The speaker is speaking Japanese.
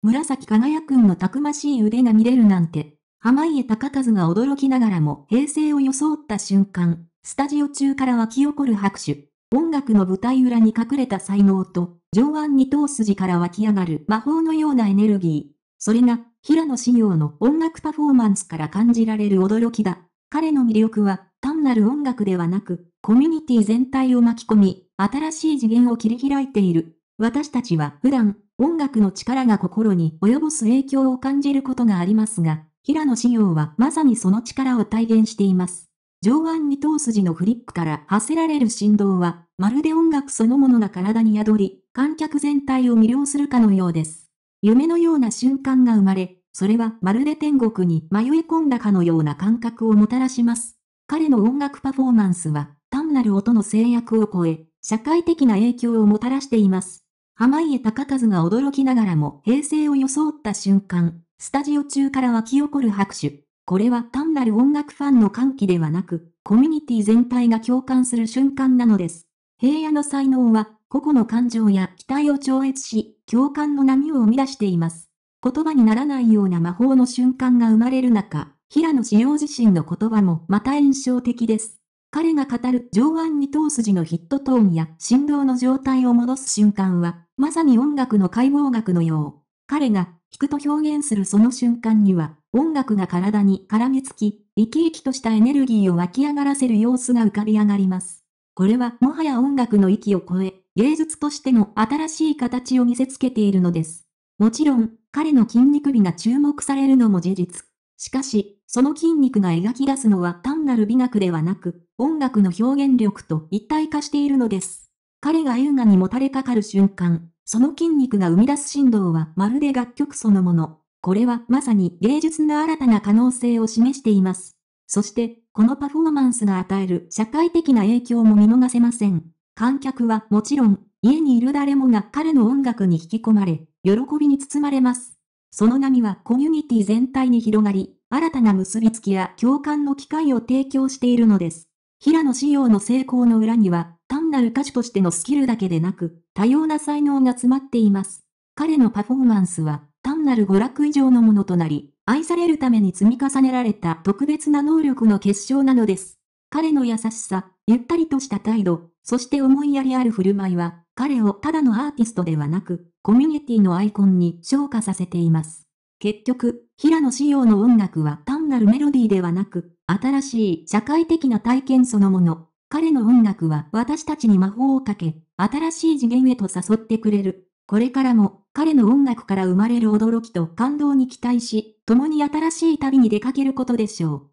紫輝くんのたくましい腕が見れるなんて、濱家隆和が驚きながらも平成を装った瞬間、スタジオ中から湧き起こる拍手。音楽の舞台裏に隠れた才能と、上腕二頭筋から湧き上がる魔法のようなエネルギー。それが、平野紫耀の音楽パフォーマンスから感じられる驚きだ。彼の魅力は、単なる音楽ではなく、コミュニティ全体を巻き込み、新しい次元を切り開いている。私たちは普段、音楽の力が心に及ぼす影響を感じることがありますが、平野紫耀はまさにその力を体現しています。上腕二頭筋のフリックから発せられる振動は、まるで音楽そのものが体に宿り、観客全体を魅了するかのようです。夢のような瞬間が生まれ、それはまるで天国に迷い込んだかのような感覚をもたらします。彼の音楽パフォーマンスは、単なる音の制約を超え、社会的な影響をもたらしています。濱家隆和が驚きながらも平成を装った瞬間、スタジオ中から湧き起こる拍手。これは単なる音楽ファンの歓喜ではなく、コミュニティ全体が共感する瞬間なのです。平野の才能は、個々の感情や期待を超越し、共感の波を生み出しています。言葉にならないような魔法の瞬間が生まれる中、平野紫耀自身の言葉もまた印象的です。彼が語る上腕二頭筋のヒットトーンや振動の状態を戻す瞬間は、まさに音楽の解剖学のよう。彼が弾くと表現するその瞬間には、音楽が体に絡みつき、生き生きとしたエネルギーを湧き上がらせる様子が浮かび上がります。これはもはや音楽の域を超え、芸術としての新しい形を見せつけているのです。もちろん、彼の筋肉美が注目されるのも事実。しかし、その筋肉が描き出すのは単なる美学ではなく、音楽の表現力と一体化しているのです。彼が優雅にもたれかかる瞬間、その筋肉が生み出す振動はまるで楽曲そのもの。これはまさに芸術の新たな可能性を示しています。そして、このパフォーマンスが与える社会的な影響も見逃せません。観客はもちろん、家にいる誰もが彼の音楽に引き込まれ、喜びに包まれます。その波はコミュニティ全体に広がり、新たな結びつきや共感の機会を提供しているのです。平野仕様の成功の裏には、単なる歌手としてのスキルだけでなく、多様な才能が詰まっています。彼のパフォーマンスは、単なる娯楽以上のものとなり、愛されるために積み重ねられた特別な能力の結晶なのです。彼の優しさ、ゆったりとした態度、そして思いやりある振る舞いは、彼をただのアーティストではなく、コミュニティのアイコンに昇華させています。結局、平野紫耀の音楽は単なるメロディーではなく、新しい社会的な体験そのもの。彼の音楽は私たちに魔法をかけ、新しい次元へと誘ってくれる。これからも、彼の音楽から生まれる驚きと感動に期待し、共に新しい旅に出かけることでしょう。